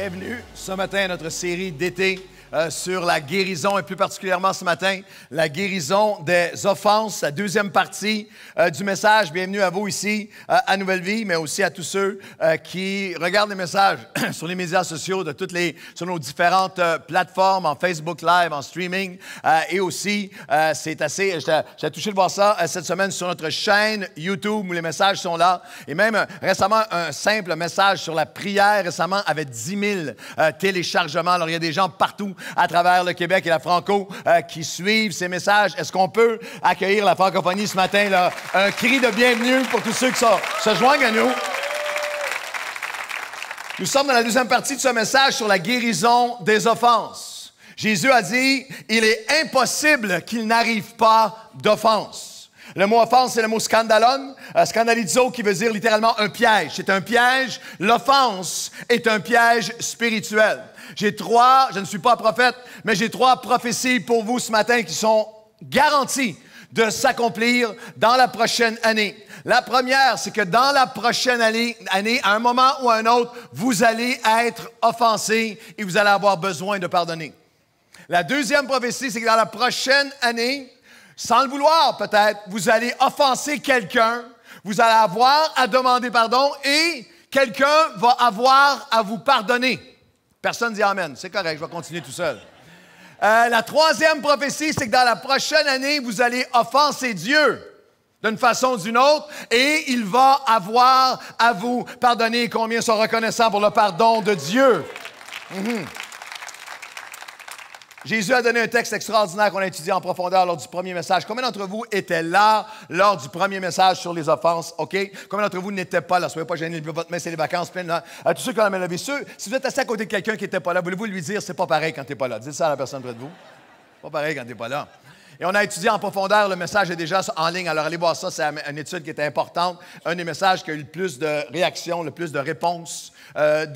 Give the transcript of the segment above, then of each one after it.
Bienvenue ce matin à notre série d'été euh, sur la guérison et plus particulièrement ce matin, la guérison des offenses, la deuxième partie euh, du message. Bienvenue à vous ici euh, à Nouvelle Vie, mais aussi à tous ceux qui regardent les messages sur les médias sociaux de toutes les, sur nos différentes plateformes, en Facebook Live, en streaming et aussi, c'est assez, j'ai touché de voir ça cette semaine sur notre chaîne YouTube où les messages sont là et même récemment un simple message sur la prière récemment avait 10 000 téléchargements. Alors il y a des gens partout à travers le Québec et la Franco euh, qui suivent ces messages. Est-ce qu'on peut accueillir la francophonie ce matin? Là? Un cri de bienvenue pour tous ceux qui se joignent à nous. Nous sommes dans la deuxième partie de ce message sur la guérison des offenses. Jésus a dit, il est impossible qu'il n'arrive pas d'offense. Le mot offense, c'est le mot scandalone, euh, scandalizo, qui veut dire littéralement un piège. C'est un piège. L'offense est un piège spirituel. J'ai trois, je ne suis pas prophète, mais j'ai trois prophéties pour vous ce matin qui sont garanties de s'accomplir dans la prochaine année. La première, c'est que dans la prochaine année, à un moment ou à un autre, vous allez être offensé et vous allez avoir besoin de pardonner. La deuxième prophétie, c'est que dans la prochaine année, sans le vouloir peut-être, vous allez offenser quelqu'un, vous allez avoir à demander pardon et quelqu'un va avoir à vous pardonner. Personne ne dit Amen. C'est correct, je vais continuer tout seul. Euh, la troisième prophétie, c'est que dans la prochaine année, vous allez offenser Dieu d'une façon ou d'une autre, et il va avoir à vous pardonner. Combien sont reconnaissants pour le pardon de Dieu? Mhm. Jésus a donné un texte extraordinaire qu'on a étudié en profondeur lors du premier message. Combien d'entre vous étaient là lors du premier message sur les offenses? OK? Combien d'entre vous n'étaient pas là? Soyez pas gênés, votre main, c'est les vacances pleines. À hein? euh, tous ceux qui ont la main levée, si vous êtes assis à côté de quelqu'un qui n'était pas là, voulez-vous lui dire c'est pas pareil quand n'es pas là? Dites ça à la personne près de vous. Pas pareil quand n'es pas là. Et on a étudié en profondeur, le message est déjà en ligne, alors allez voir ça, c'est une étude qui est importante, un des messages qui a eu le plus de réactions, le plus de réponses euh,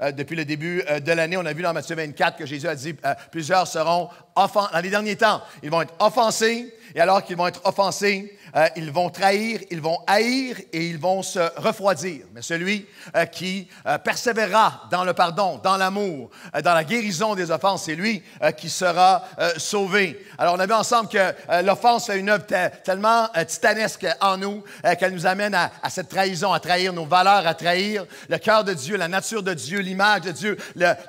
euh, depuis le début euh, de l'année. On a vu dans Matthieu 24 que Jésus a dit plusieurs seront offensés. Dans les derniers temps, ils vont être offensés. Et alors qu'ils vont être offensés, ils vont trahir, ils vont haïr et ils vont se refroidir. Mais celui qui persévérera dans le pardon, dans l'amour, dans la guérison des offenses, c'est lui qui sera sauvé. Alors on a vu ensemble que l'offense fait une œuvre tellement titanesque en nous qu'elle nous amène à, à, cette trahison, à trahir nos valeurs, à trahir le cœur de Dieu, la nature de Dieu, l'image de Dieu,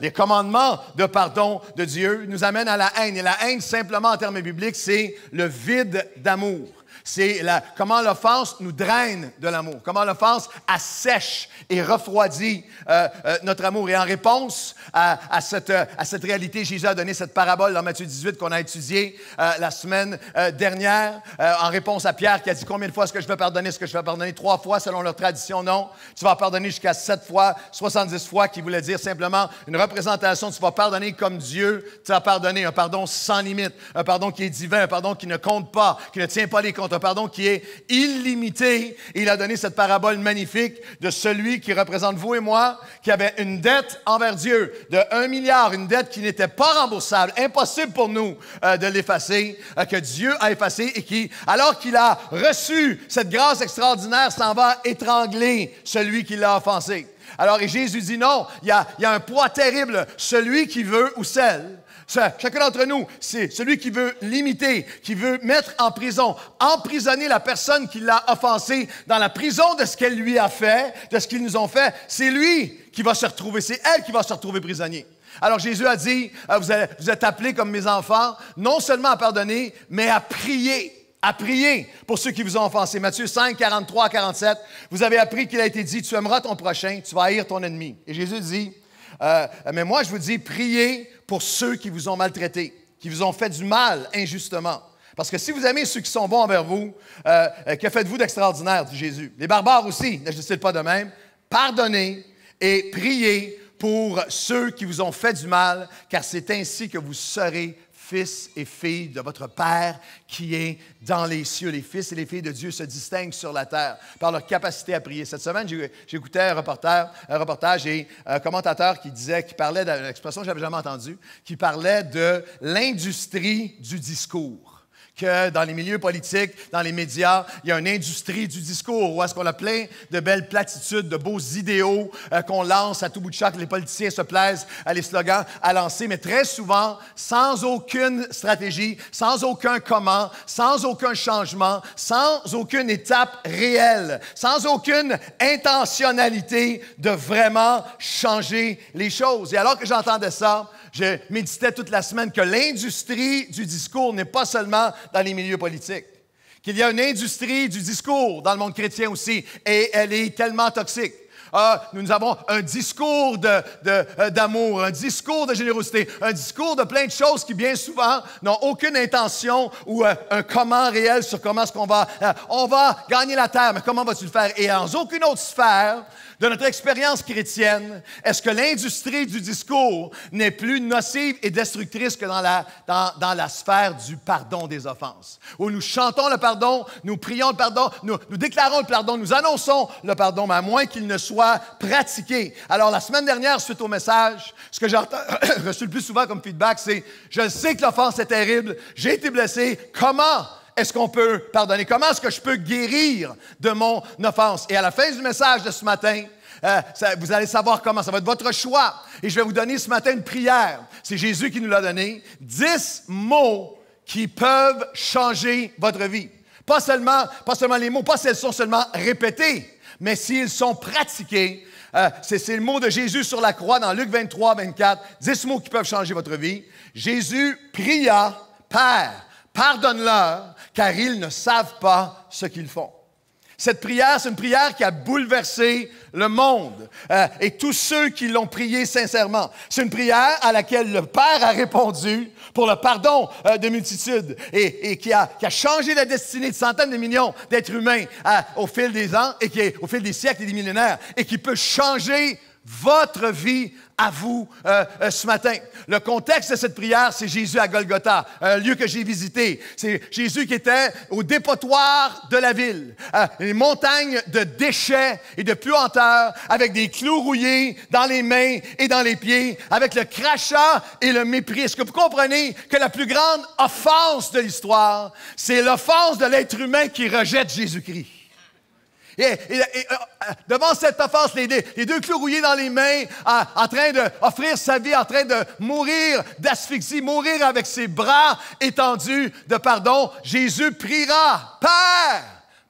les commandements de pardon de Dieu nous amènent à la haine. Et la haine, simplement en termes bibliques, c'est le vide d'amour. C'est comment l'offense nous draine de l'amour, comment l'offense assèche et refroidit euh, euh, notre amour. Et en réponse à, cette, euh, à, cette, réalité, Jésus a donné cette parabole dans Matthieu 18 qu'on a étudiée la semaine dernière, en réponse à Pierre qui a dit combien de fois est-ce que je vais pardonner, ce que je vais pardonner trois fois selon leur tradition, non. Tu vas pardonner jusqu'à sept fois, 70 fois, qui voulait dire simplement une représentation, tu vas pardonner comme Dieu tu vas pardonné, un pardon sans limite, un pardon qui est divin, un pardon qui ne compte pas, qui ne tient pas les comptes pardon qui est illimité. il a donné cette parabole magnifique de celui qui représente vous et moi, qui avait une dette envers Dieu de 1 milliard, une dette qui n'était pas remboursable, impossible pour nous euh, de l'effacer, euh, que Dieu a effacé et qui, alors qu'il a reçu cette grâce extraordinaire, s'en va étrangler celui qui l'a offensé. Alors, Jésus dit non, il y, a, il y a un poids terrible, celui qui veut ou celle chacun d'entre nous, c'est celui qui veut limiter, qui veut mettre en prison, emprisonner la personne qui l'a offensé dans la prison de ce qu'elle lui a fait, de ce qu'ils nous ont fait. C'est lui qui va se retrouver, c'est elle qui va se retrouver prisonnier. Alors Jésus a dit, euh, vous, êtes appelés comme mes enfants, non seulement à pardonner, mais à prier à prier pour ceux qui vous ont offensé. Matthieu 5, 43 47, vous avez appris qu'il a été dit, tu aimeras ton prochain, tu vas haïr ton ennemi. Et Jésus dit, euh, mais moi, je vous dis, priez pour ceux qui vous ont maltraité, qui vous ont fait du mal injustement. Parce que si vous aimez ceux qui sont bons envers vous, euh, euh, que faites-vous d'extraordinaire, dit Jésus? Les barbares aussi, ne décide pas de même. Pardonnez et priez pour ceux qui vous ont fait du mal, car c'est ainsi que vous serez fils et filles de votre Père qui est dans les cieux. Les fils et les filles de Dieu se distinguent sur la terre par leur capacité à prier. Cette semaine, j'écoutais un, un reportage, et un commentateur qui disait, qui parlait d'une expression que j'avais jamais entendue, qui parlait de l'industrie du discours que dans les milieux politiques, dans les médias, il y a une industrie du discours où est-ce qu'on a plein de belles platitudes, de beaux idéaux euh, qu'on lance à tout bout de champ, que les politiciens se plaisent à les slogans à lancer, mais très souvent, sans aucune stratégie, sans aucun comment, sans aucun changement, sans aucune étape réelle, sans aucune intentionnalité de vraiment changer les choses. Et alors que j'entendais ça, je méditais toute la semaine que l'industrie du discours n'est pas seulement dans les milieux politiques, qu'il y a une industrie du discours dans le monde chrétien aussi, et elle est tellement toxique. Ah, nous avons un discours euh, d'amour, un discours de générosité, un discours de plein de choses qui bien souvent n'ont aucune intention ou euh, un comment réel sur comment est-ce qu'on va, euh, on va gagner la terre, mais comment vas-tu le faire? Et dans aucune autre sphère, de notre expérience chrétienne, est-ce que l'industrie du discours n'est plus nocive et destructrice que dans la, dans, la sphère du pardon des offenses, où nous chantons le pardon, nous prions le pardon, nous, nous déclarons le pardon, nous annonçons le pardon, mais à moins qu'il ne soit pratiqué. Alors la semaine dernière, suite au message, ce que j'ai reçu le plus souvent comme feedback, c'est, je sais que l'offense est terrible, j'ai été blessé, comment est-ce qu'on peut pardonner? Comment est-ce que je peux guérir de mon offense? Et à la fin du message de ce matin, euh, vous allez savoir comment. Ça va être votre choix. Et je vais vous donner ce matin une prière. C'est Jésus qui nous l'a donné. Dix mots qui peuvent changer votre vie. Pas seulement, pas seulement les mots, pas s'ils sont seulement répétés, mais s'ils sont pratiqués. Euh, c'est le mot de Jésus sur la croix dans Luc 23, 24. Dix mots qui peuvent changer votre vie. Jésus pria, Père, Pardonne-leur, car ils ne savent pas ce qu'ils font. Cette prière, c'est une prière qui a bouleversé le monde euh, et tous ceux qui l'ont priée sincèrement. C'est une prière à laquelle le Père a répondu pour le pardon euh, de multitudes et, qui, a, qui, a, changé la destinée de centaines de millions d'êtres humains euh, au fil des ans et qui, au fil des siècles et des millénaires et qui peut changer votre vie à vous euh, euh, ce matin. Le contexte de cette prière, c'est Jésus à Golgotha, euh, un lieu que j'ai visité. C'est Jésus qui était au dépotoir de la ville, une montagne de déchets et de puanteurs, avec des clous rouillés dans les mains et dans les pieds, avec le crachat et le mépris. Est-ce que vous comprenez que la plus grande offense de l'histoire, c'est l'offense de l'être humain qui rejette Jésus-Christ? Et, euh, euh, devant cette offense, les, deux clous rouillés dans les mains, en, train d'offrir sa vie, en train de mourir d'asphyxie, mourir avec ses bras étendus de pardon, Jésus priera, Père,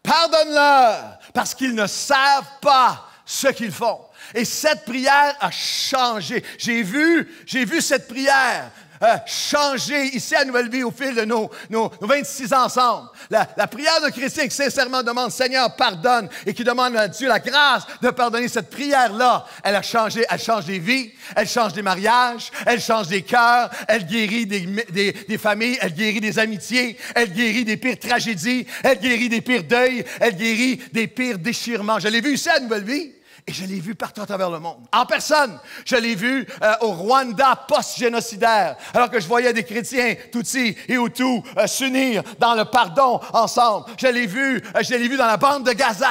pardonne-leur, parce qu'ils ne savent pas ce qu'ils font. Et cette prière a changé. J'ai vu, j'ai vu cette prière euh, changer ici à Nouvelle Vie au fil de nos, nos, 26 ans ensemble. La, prière de chrétien qui sincèrement demande Seigneur, pardonne et qui demande à Dieu la grâce de pardonner cette prière-là, elle a changé, elle change des vies, elle change des mariages, elle change des cœurs, elle guérit des, des familles, elle guérit des amitiés, elle guérit des pires tragédies, elle guérit des pires deuils, elle guérit des pires déchirements. Je l'ai vu ici à Nouvelle Vie. Et je l'ai vu partout à travers le monde. En personne. Je l'ai vu euh, au Rwanda post-génocidaire, alors que je voyais des chrétiens, Tutsi et Hutu, euh, s'unir dans le pardon ensemble. Je l'ai vu, euh, je l'ai vu dans la bande de Gaza.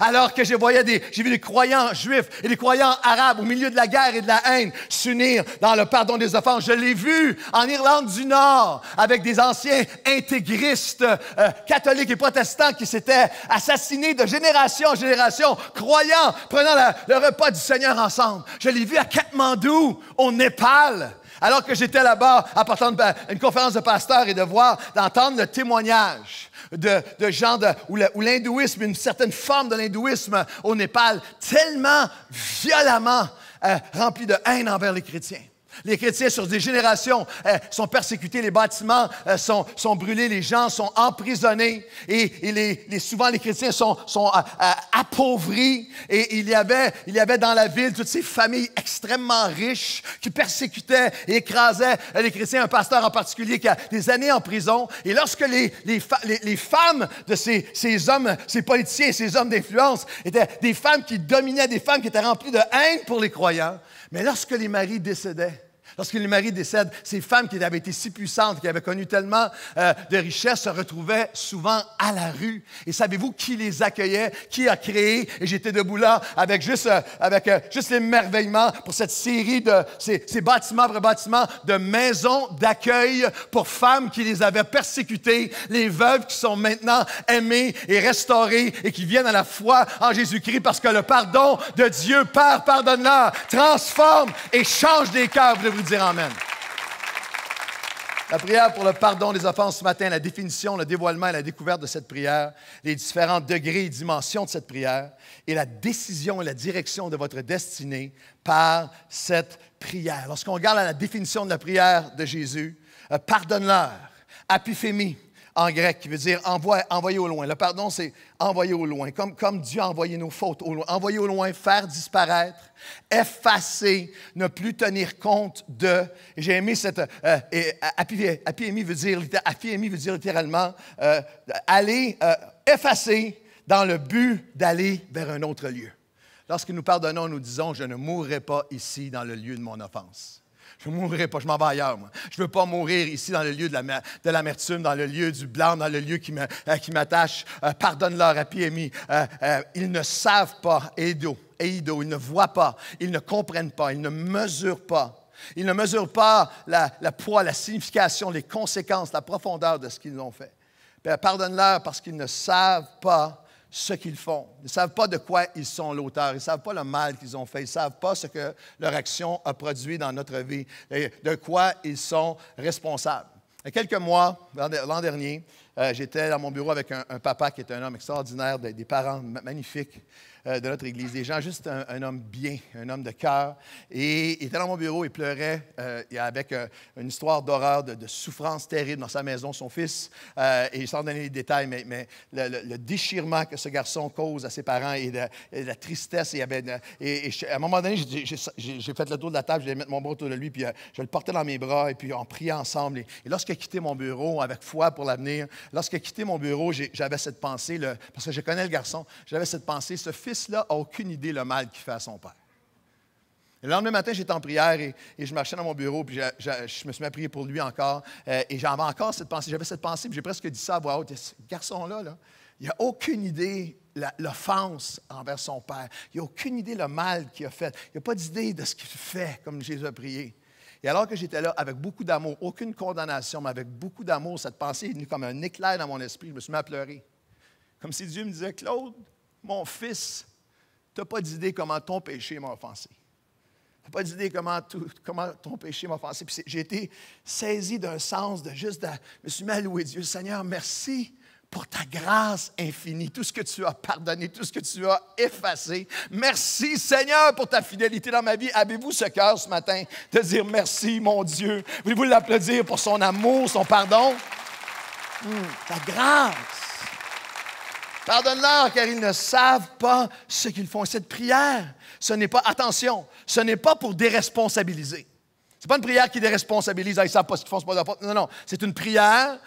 Alors que je voyais j'ai vu des croyants juifs et des croyants arabes au milieu de la guerre et de la haine s'unir dans le pardon des offenses. Je l'ai vu en Irlande du Nord avec des anciens intégristes euh, catholiques et protestants qui s'étaient assassinés de génération en génération, croyants, prenant le repas du Seigneur ensemble. Je l'ai vu à Katmandou, au Népal. Alors que j'étais là-bas, apportant une conférence de pasteurs et de voir, d'entendre le témoignage de, gens de, ou l'hindouisme, une certaine forme de l'hindouisme au Népal, tellement violemment euh, rempli de haine envers les chrétiens. Les chrétiens sur des générations euh, sont persécutés, les bâtiments euh, sont, sont, brûlés, les gens sont emprisonnés et, et les, souvent les chrétiens sont, sont euh, appauvris. Et il y, avait, il y avait dans la ville toutes ces familles extrêmement riches qui persécutaient et écrasaient les chrétiens, un pasteur en particulier qui a des années en prison. Et lorsque les, les, les femmes de ces, ces hommes, ces politiciens ces hommes d'influence étaient des femmes qui dominaient, des femmes qui étaient remplies de haine pour les croyants, mais lorsque les maris décédaient, Lorsque les maris décède, ces femmes qui avaient été si puissantes, qui avaient connu tellement euh, de richesses, se retrouvaient souvent à la rue. Et savez-vous qui les accueillait, qui a créé? Et j'étais debout là avec juste, euh, avec, euh, juste l'émerveillement pour cette série de ces, bâtiments après bâtiments de maisons d'accueil pour femmes qui les avaient persécutées, les veuves qui sont maintenant aimées et restaurées et qui viennent à la foi en Jésus-Christ parce que le pardon de Dieu, Père, pardonne la transforme et change des cœurs. Vous dire Amen. La prière pour le pardon des offenses ce matin, la définition, le dévoilement et la découverte de cette prière, les différents degrés et dimensions de cette prière et la décision et la direction de votre destinée par cette prière. Lorsqu'on regarde à la définition de la prière de Jésus, euh, pardonne-leur, apiphémie, en grec, qui veut dire envoyer au loin. Le pardon, c'est envoyer au loin, comme, Dieu a envoyé nos fautes au loin. Envoyer au loin, faire disparaître, effacer, ne plus tenir compte de. J'ai aimé cette. Euh, euh, apiemi veut, dire, littéralement euh, aller, effacer dans le but d'aller vers un autre lieu. Lorsque nous pardonnons, nous disons Je ne mourrai pas ici dans le lieu de mon offense. Je ne mourrai pas, je m'en vais ailleurs. Moi. Je ne veux pas mourir ici dans le lieu de l'amertume, dans le lieu du blanc, dans le lieu qui euh, m'attache. Euh, pardonne-leur à PMI. Euh, ils ne savent pas, Eido, ils ne voient pas, ils ne comprennent pas, ils ne mesurent pas. Ils ne mesurent pas la, la poids, la signification, les conséquences, la profondeur de ce qu'ils ont fait. Ben, pardonne-leur parce qu'ils ne savent pas ce qu'ils font. Ils ne savent pas de quoi ils sont l'auteur. Ils ne savent pas le mal qu'ils ont fait. Ils ne savent pas ce que leur action a produit dans notre vie, de quoi ils sont responsables. Il y a quelques mois, l'an dernier, euh, j'étais dans mon bureau avec un, papa qui est un homme extraordinaire, des parents magnifiques. Euh, de notre Église, des gens, juste un, homme bien, un homme de cœur. Et il était dans mon bureau, il pleurait euh, avec euh, une histoire d'horreur, de, de, souffrance terrible dans sa maison, son fils. et sans donner les détails, mais, mais le, déchirement que ce garçon cause à ses parents et, la tristesse. Et, avait, et, à un moment donné, j'ai fait le tour de la table, j'ai mis mon bras autour de lui, puis je le portais dans mes bras, et puis on priait ensemble. Et, lorsqu'il a quitté mon bureau, avec foi pour l'avenir, lorsqu'il a quitté mon bureau, j'avais cette pensée, parce que je connais le garçon, j'avais cette pensée, ce fils fils-là n'a aucune idée le mal qu'il fait à son père. Le lendemain matin, j'étais en prière et, je marchais dans mon bureau, puis je, me suis mis à prier pour lui encore. Euh, et j'avais encore cette pensée. J'avais cette pensée, puis j'ai presque dit ça à voix haute. Ce garçon-là, là, il n'a aucune idée l'offense envers son père. Il n'a aucune idée le mal qu'il a fait. Il n'a pas d'idée de ce qu'il fait, comme Jésus a prié. Et alors que j'étais là avec beaucoup d'amour, aucune condamnation, mais avec beaucoup d'amour, cette pensée est venue comme un éclair dans mon esprit. Je me suis mis à pleurer. Comme si Dieu me disait, Claude, mon fils, tu n'as pas d'idée comment ton péché m'a offensé. Tu n'as pas d'idée comment, comment ton péché m'a offensé. j'ai été saisi d'un sens de juste, de, je me suis mis à Dieu. Seigneur, merci pour ta grâce infinie, tout ce que tu as pardonné, tout ce que tu as effacé. Merci Seigneur pour ta fidélité dans ma vie. Avez-vous ce cœur ce matin de dire merci mon Dieu? Voulez-vous l'applaudir pour son amour, son pardon? Hmm, ta grâce. Pardonne-leur car ils ne savent pas ce qu'ils font. Cette prière, ce n'est pas, attention, ce n'est pas pour déresponsabiliser. Ce n'est pas une prière qui déresponsabilise, ah, ils ne savent pas ce qu'ils font, ce pas Non, non. C'est une prière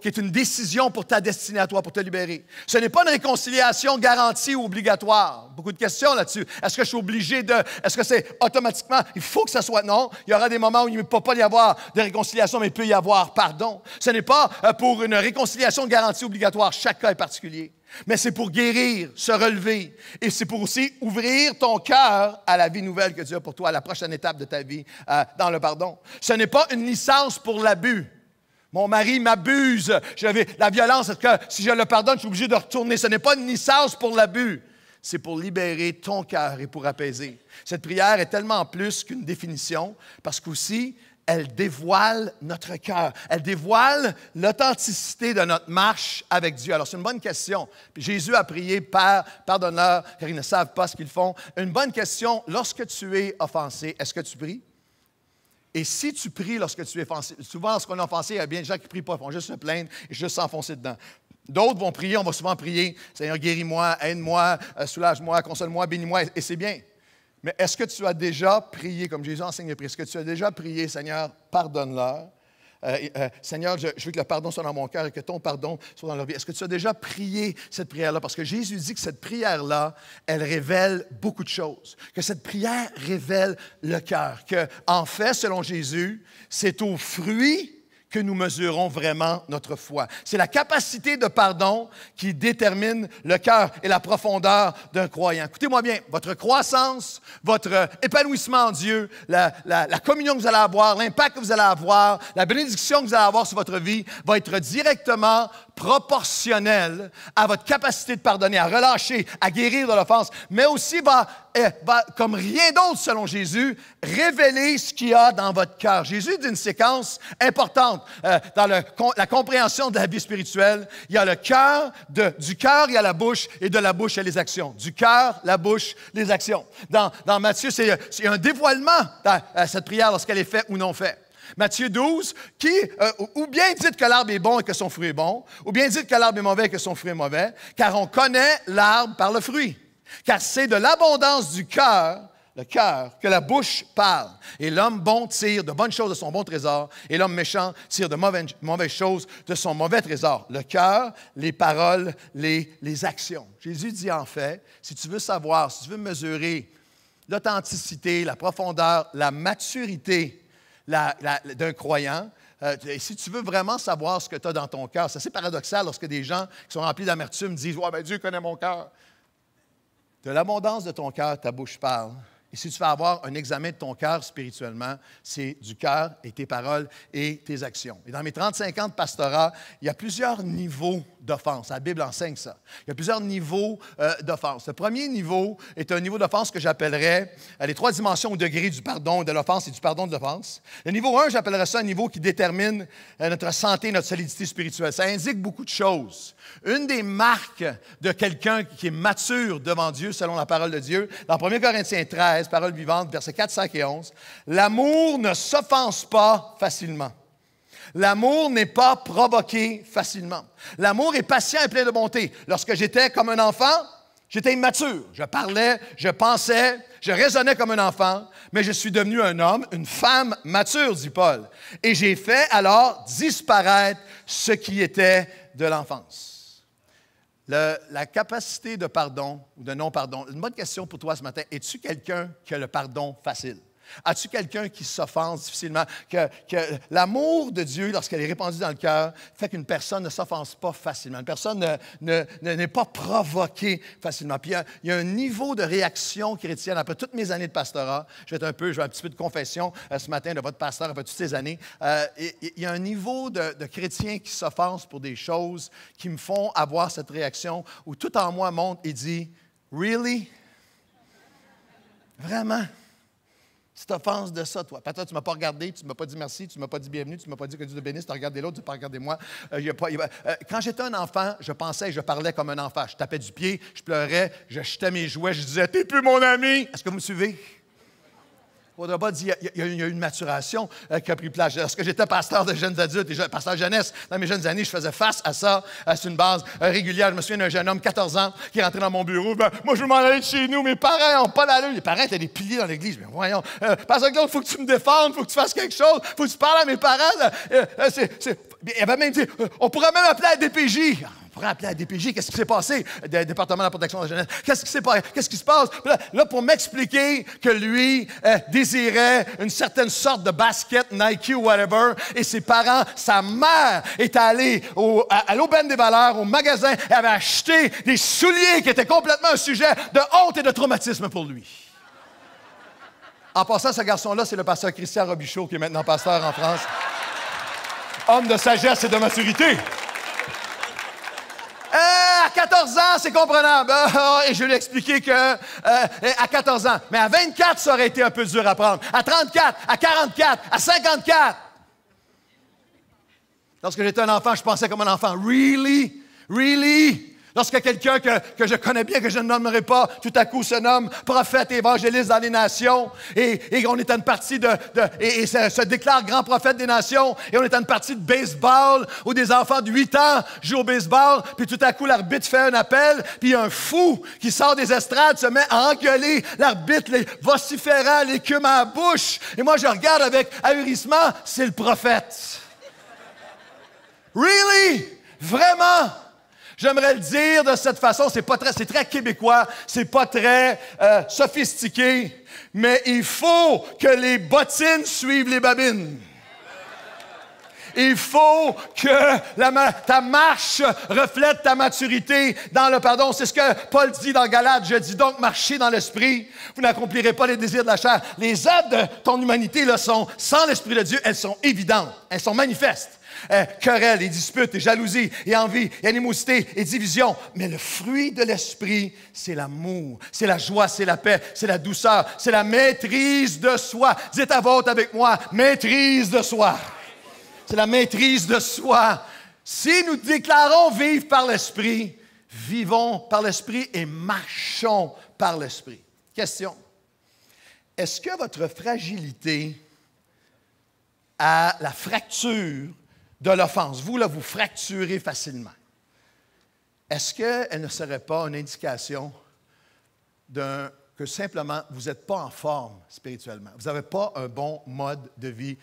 qui est une décision pour ta destinée à toi, pour te libérer. Ce n'est pas une réconciliation garantie ou obligatoire. Beaucoup de questions là-dessus. Est-ce que je suis obligé de. Est-ce que c'est automatiquement. Il faut que ça soit. Non. Il y aura des moments où il ne peut pas y avoir de réconciliation, mais il peut y avoir pardon. Ce n'est pas euh, pour une réconciliation garantie obligatoire. Chaque cas est particulier mais c'est pour guérir, se relever. Et c'est pour aussi ouvrir ton cœur à la vie nouvelle que Dieu a pour toi, à la prochaine étape de ta vie euh, dans le pardon. Ce n'est pas une licence pour l'abus. Mon mari m'abuse. J'avais la violence, que si je le pardonne, je suis obligé de retourner. Ce n'est pas une licence pour l'abus. C'est pour libérer ton cœur et pour apaiser. Cette prière est tellement plus qu'une définition, parce qu'aussi, elle dévoile notre cœur. Elle dévoile l'authenticité de notre marche avec Dieu. Alors, c'est une bonne question. Jésus a prié, Père, pardonneur, car ils ne savent pas ce qu'ils font. Une bonne question, lorsque tu es offensé, est-ce que tu pries? Et si tu pries lorsque tu es offensé, souvent lorsqu'on est offensé, il y a bien des gens qui ne prient pas, ils font juste se plaindre et juste s'enfoncer dedans. D'autres vont prier, on va souvent prier, Seigneur, guéris-moi, aide-moi, euh, soulage-moi, console-moi, bénis-moi, et c'est bien. Mais est-ce que tu as déjà prié, comme Jésus enseigne les prières, est-ce que tu as déjà prié, Seigneur, pardonne-leur? Euh, euh, Seigneur, je, veux que le pardon soit dans mon cœur et que ton pardon soit dans leur vie. Est-ce que tu as déjà prié cette prière-là? Parce que Jésus dit que cette prière-là, elle révèle beaucoup de choses. Que cette prière révèle le cœur. Que, en fait, selon Jésus, c'est au fruit que nous mesurons vraiment notre foi. C'est la capacité de pardon qui détermine le cœur et la profondeur d'un croyant. Écoutez-moi bien, votre croissance, votre épanouissement en Dieu, la, la communion que vous allez avoir, l'impact que vous allez avoir, la bénédiction que vous allez avoir sur votre vie va être directement proportionnel à votre capacité de pardonner, à relâcher, à guérir de l'offense, mais aussi va, eh, va comme rien d'autre selon Jésus, révéler ce qu'il y a dans votre cœur. Jésus dit une séquence importante euh, dans le, la compréhension de la vie spirituelle. Il y a le cœur, du cœur, il y a la bouche, et de la bouche, il y a les actions. Du cœur, la bouche, les actions. Dans, dans Matthieu, c'est un dévoilement à cette prière lorsqu'elle est faite ou non faite. Matthieu 12, qui, euh, ou bien dites que l'arbre est bon et que son fruit est bon, ou bien dites que l'arbre est mauvais et que son fruit est mauvais, car on connaît l'arbre par le fruit. Car c'est de l'abondance du cœur, le cœur, que la bouche parle. Et l'homme bon tire de bonnes choses de son bon trésor, et l'homme méchant tire de mauvaises, mauvaises choses de son mauvais trésor. Le cœur, les paroles, les, les actions. Jésus dit en fait, si tu veux savoir, si tu veux mesurer l'authenticité, la profondeur, la maturité, d'un croyant. Euh, si tu veux vraiment savoir ce que tu as dans ton cœur, c'est assez paradoxal lorsque des gens qui sont remplis d'amertume disent ben, Dieu connaît mon cœur. De l'abondance de ton cœur, ta bouche parle. Et si tu vas avoir un examen de ton cœur spirituellement, c'est du cœur et tes paroles et tes actions. Et dans mes 35 ans de pastorat, il y a plusieurs niveaux d'offense. La Bible enseigne ça. Il y a plusieurs niveaux euh, d'offense. Le premier niveau est un niveau d'offense que j'appellerais euh, les trois dimensions au degré du pardon, de l'offense et du pardon de l'offense. Le niveau 1, j'appellerais ça un niveau qui détermine euh, notre santé, notre solidité spirituelle. Ça indique beaucoup de choses. Une des marques de quelqu'un qui est mature devant Dieu, selon la parole de Dieu, dans 1 Corinthiens 13, parole vivante, versets 4, 5 et 11. L'amour ne s'offense pas facilement. L'amour n'est pas provoqué facilement. L'amour est patient et plein de bonté. Lorsque j'étais comme un enfant, j'étais immature. Je parlais, je pensais, je raisonnais comme un enfant, mais je suis devenu un homme, une femme mature, dit Paul. Et j'ai fait alors disparaître ce qui était de l'enfance la capacité de pardon ou de non-pardon. Une bonne question pour toi ce matin. Es-tu quelqu'un qui a le pardon facile? As-tu quelqu'un qui s'offense difficilement? Que, l'amour de Dieu, lorsqu'elle est répandu dans le cœur, fait qu'une personne ne s'offense pas facilement. Une personne n'est pas provoquée facilement. Puis il y, a, un niveau de réaction chrétienne. Après toutes mes années de pastorat, je vais un peu, je vais un petit peu de confession euh, ce matin de votre pasteur après toutes ces années. Euh, il y a un niveau de, de chrétien qui s'offense pour des choses qui me font avoir cette réaction où tout en moi monte et dit Really? Vraiment? Tu t'offenses de ça, toi. toi, tu m'as pas regardé, tu m'as pas dit merci, tu ne m'as pas dit bienvenue, tu m'as pas dit que Dieu te bénisse, tu as regardé l'autre, tu pas regardé moi. Euh, pas, euh, quand j'étais un enfant, je pensais et je parlais comme un enfant. Je tapais du pied, je pleurais, je jetais mes jouets, je disais T'es plus mon ami. Est-ce que vous me suivez? pas dire il y, y, a une maturation euh, qui a pris place. Lorsque j'étais pasteur de jeunes adultes et pasteur jeunesse, dans mes jeunes années, je faisais face à ça euh, sur une base euh, régulière. Je me souviens d'un jeune homme, 14 ans, qui est rentré dans mon bureau. Ben, moi, je veux m'en aller de chez nous. Mes parents n'ont pas la lune. » Les parents étaient des piliers dans l'église. Mais voyons, Pasteur il faut que tu me défendes, il faut que tu fasses quelque chose, il faut que tu parles à mes parents. même dit on pourrait même appeler la DPJ pourrait la DPJ. Qu'est-ce qui s'est passé, le euh, département de la protection de la jeunesse? Qu'est-ce qui s'est passé? Qu'est-ce qui se passe? Là, pour m'expliquer que lui euh, désirait une certaine sorte de basket, Nike ou whatever, et ses parents, sa mère est allée à, à l'aubaine des valeurs, au magasin, et avait acheté des souliers qui étaient complètement un sujet de honte et de traumatisme pour lui. En passant, ce garçon-là, c'est le pasteur Christian Robichaud, qui est maintenant pasteur en France. Homme de sagesse et de maturité. 14 ans, c'est comprenable. Ah, ah, ah, et je lui ai expliqué que euh, à 14 ans. Mais à 24, ça aurait été un peu dur à prendre. À 34, à 44, à 54. Lorsque j'étais un enfant, je pensais comme un enfant. Really? Really? Lorsque quelqu'un que, je connais bien, que je ne nommerai pas, tout à coup se nomme prophète évangéliste dans les nations, et, on est à une partie de... et, se, déclare grand prophète des nations, et on est à une partie de baseball, où des enfants de 8 ans jouent au baseball, puis tout à coup l'arbitre fait un appel, puis un fou qui sort des estrades se met à engueuler l'arbitre, les vociférant, l'écume à la bouche. Et moi je regarde avec ahurissement, c'est le prophète. Really? Vraiment? J'aimerais le dire de cette façon, c'est pas très, c'est très québécois, c'est pas très euh, sophistiqué, mais il faut que les bottines suivent les babines. Il faut que la ta marche reflète ta maturité dans le pardon. C'est ce que Paul dit dans Galate. Je dis donc, marchez dans l'esprit. Vous n'accomplirez pas les désirs de la chair. Les œuvres de ton humanité là, sont sans l'esprit de Dieu. Elles sont évidentes. Elles sont manifestes. Euh, querelles et disputes et jalousie et envie et animosité et division. Mais le fruit de l'esprit, c'est l'amour, c'est la joie, c'est la paix, c'est la douceur, c'est la maîtrise de soi. Dites à votre avec moi, maîtrise de soi. C'est la maîtrise de soi. Si nous déclarons vivre par l'esprit, vivons par l'esprit et marchons par l'esprit. Question. Est-ce que votre fragilité à la fracture de l'offense. Vous, là, vous fracturez facilement. Est-ce qu'elle ne serait pas une indication que simplement vous n'êtes pas en forme spirituellement. Vous n'avez pas un bon mode de vie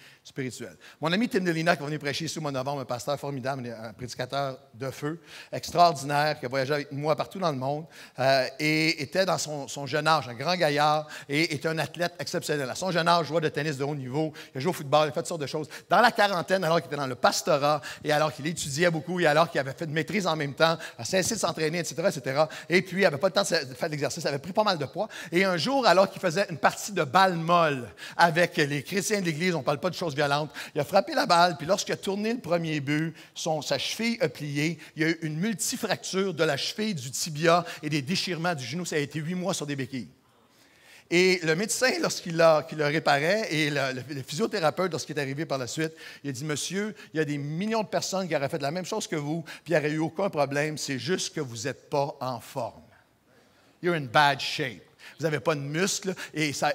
mon ami Tim Delina, qui va prêcher ici au mois de novembre, un pasteur formidable, un prédicateur de feu, extraordinaire, qui a voyagé avec moi partout dans le monde, euh, et était dans son, jeune âge, un grand gaillard, et était un athlète exceptionnel. À son jeune âge, jouait de tennis de haut niveau, il a au football, il fait toutes sortes de choses. Dans la quarantaine, alors qu'il était dans le pastorat, et alors qu'il étudiait beaucoup, et alors qu'il avait fait de maîtrise en même temps, a cessé de s'entraîner, etc., etc., et puis il n'avait pas le temps de faire l'exercice, il avait pris pas mal de poids, et un jour, alors qu'il faisait une partie de balle molle avec les chrétiens de l'Église, on ne parle pas de choses violente. Il a frappé la balle, puis lorsqu'il a tourné le premier but, son, sa cheville a plié. Il y a eu une multifracture de la cheville, du tibia et des déchirements du genou. Ça a été huit mois sur des béquilles. Et le médecin, lorsqu'il le réparait, et le, le physiothérapeute, lorsqu'il est arrivé par la suite, il a dit Monsieur, il y a des millions de personnes qui auraient fait la même chose que vous, puis il n'y eu aucun problème, c'est juste que vous n'êtes pas en forme. You're in bad shape vous n'avez pas de muscles, et, ça,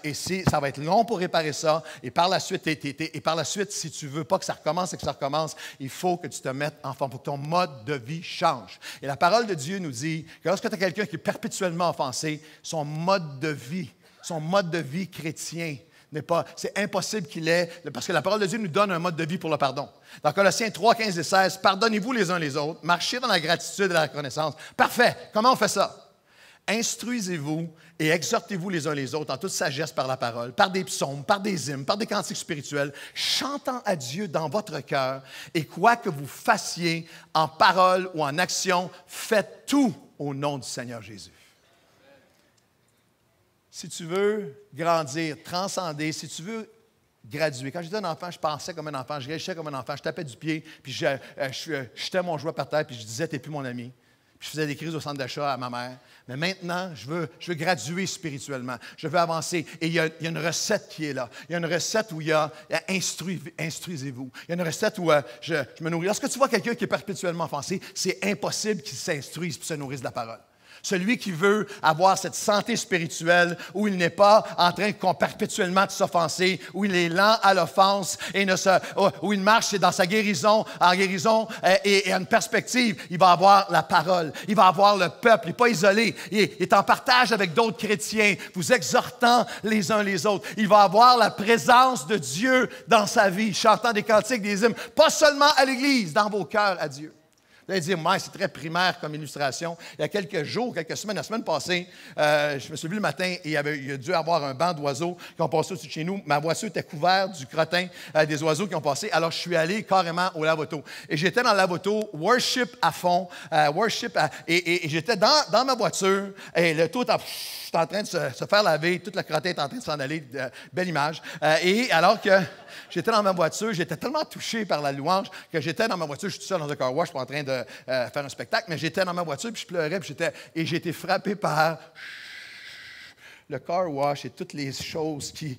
ça va être long pour réparer ça, et par la suite, et par la suite, si tu ne veux pas que ça recommence et que ça recommence, il faut que tu te mettes en forme, pour que ton mode de vie change. Et la parole de Dieu nous dit que lorsque tu as quelqu'un qui est perpétuellement offensé, son mode de vie, son mode de vie chrétien, c'est impossible qu'il ait, parce que la parole de Dieu nous donne un mode de vie pour le pardon. Dans Colossiens 3, 15 et 16, pardonnez-vous les uns les autres, marchez dans la gratitude et la reconnaissance. Parfait. Comment on fait ça? instruisez-vous et exhortez-vous les uns les autres en toute sagesse par la parole, par des psaumes, par des hymnes, par des cantiques spirituels, chantant à Dieu dans votre cœur. Et quoi que vous fassiez, en parole ou en action, faites tout au nom du Seigneur Jésus. Si tu veux grandir, transcender, si tu veux graduer. Quand j'étais un enfant, je pensais comme un enfant, je réagissais comme un enfant, je tapais du pied, puis je, euh, je, euh, jetais mon joie par terre, puis je disais, t'es plus mon ami je faisais des crises au centre d'achat à ma mère. Mais maintenant, je veux, je veux graduer spirituellement. Je veux avancer. Et il y, a, une recette qui est là. Il y a une recette où il y a, instruisez-vous. Il y a une recette où euh, je, je, me nourris. Lorsque tu vois quelqu'un qui est perpétuellement offensé, c'est impossible qu'il s'instruise et se nourrisse de la parole. Celui qui veut avoir cette santé spirituelle où il n'est pas en train perpétuellement de s'offenser, où il est lent à l'offense et oh, où il marche dans sa guérison, en guérison euh, et, et, une perspective, il va avoir la parole, il va avoir le peuple, il n'est pas isolé, il est en partage avec d'autres chrétiens, vous exhortant les uns les autres. Il va avoir la présence de Dieu dans sa vie, chantant des cantiques, des hymnes, pas seulement à l'Église, dans vos cœurs à Dieu dire, c'est très primaire comme illustration. Il y a quelques jours, quelques semaines, la semaine passée, euh, je me suis vu le matin et il, y avait, y a dû avoir un banc d'oiseaux qui ont passé au-dessus de chez nous. Ma voiture était couverte du crottin euh, des oiseaux qui ont passé. Alors, je suis allé carrément au lavoto. Et j'étais dans le lavoto, worship à fond, euh, worship et, j'étais dans, ma voiture et le tout a suis en train de se, faire laver, toute la crotte est en train de s'en aller, euh, belle image. Euh, et alors que j'étais dans ma voiture, j'étais tellement touché par la louange que j'étais dans ma voiture, je suis tout seul dans un car wash, pas en train de euh, faire un spectacle, mais j'étais dans ma voiture, puis je pleurais, puis j'étais, et j'ai été frappé par le car wash et toutes les choses qui.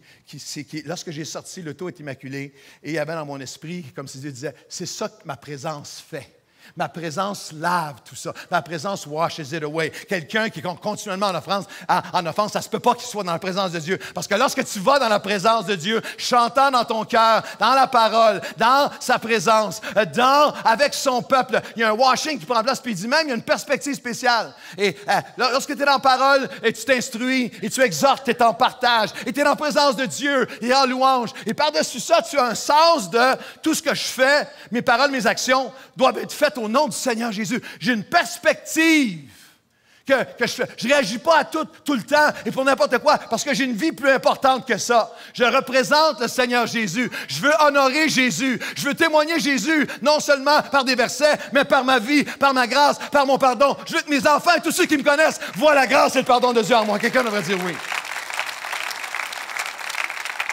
lorsque j'ai sorti, le taux est immaculé. Et il y avait dans mon esprit, comme si Dieu disait, c'est ça que ma présence fait. Ma présence lave tout ça. Ma présence washes it away. Quelqu'un qui est continuellement en offense, en offense ça ne se peut pas qu'il soit dans la présence de Dieu. Parce que lorsque tu vas dans la présence de Dieu, chantant dans ton cœur, dans la parole, dans sa présence, euh, dans, avec son peuple, il y a un washing qui prend place. Puis il dit même, il y a une perspective spéciale. Et euh, lorsque tu es dans la parole et tu t'instruis et tu exhortes, tu es en partage et tu es dans la présence de Dieu et en louange. Et par-dessus ça, tu as un sens de tout ce que je fais, mes paroles, mes actions doivent être faites au nom du Seigneur Jésus. J'ai une perspective. Que, que je ne réagis pas à tout, tout le temps et pour n'importe quoi, parce que j'ai une vie plus importante que ça. Je représente le Seigneur Jésus. Je veux honorer Jésus. Je veux témoigner Jésus, non seulement par des versets, mais par ma vie, par ma grâce, par mon pardon. Je veux que mes enfants et tous ceux qui me connaissent voient la grâce et le pardon de Dieu en moi. Quelqu'un devrait dire oui.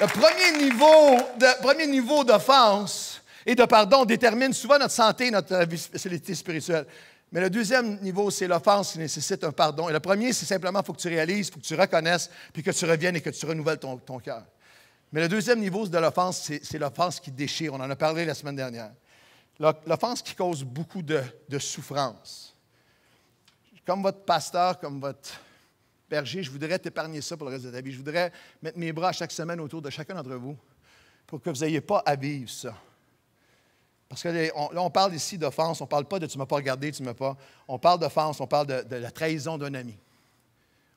Le premier niveau d'offense, et de pardon détermine souvent notre santé, notre euh, vitalité spirituelle. Mais le deuxième niveau, c'est l'offense qui nécessite un pardon. Et le premier, c'est simplement, il faut que tu réalises, il faut que tu reconnaisses, puis que tu reviennes et que tu renouvelles ton, cœur. Mais le deuxième niveau de l'offense, c'est l'offense qui déchire. On en a parlé la semaine dernière. L'offense qui cause beaucoup de, de souffrance. Comme votre pasteur, comme votre berger, je voudrais t'épargner ça pour le reste de ta vie. Je voudrais mettre mes bras chaque semaine autour de chacun d'entre vous pour que vous n'ayez pas à vivre ça. Parce que là, on parle ici d'offense, on ne parle pas de tu ne m'as pas regardé, tu ne m'as pas. On parle d'offense, on parle de, de la trahison d'un ami.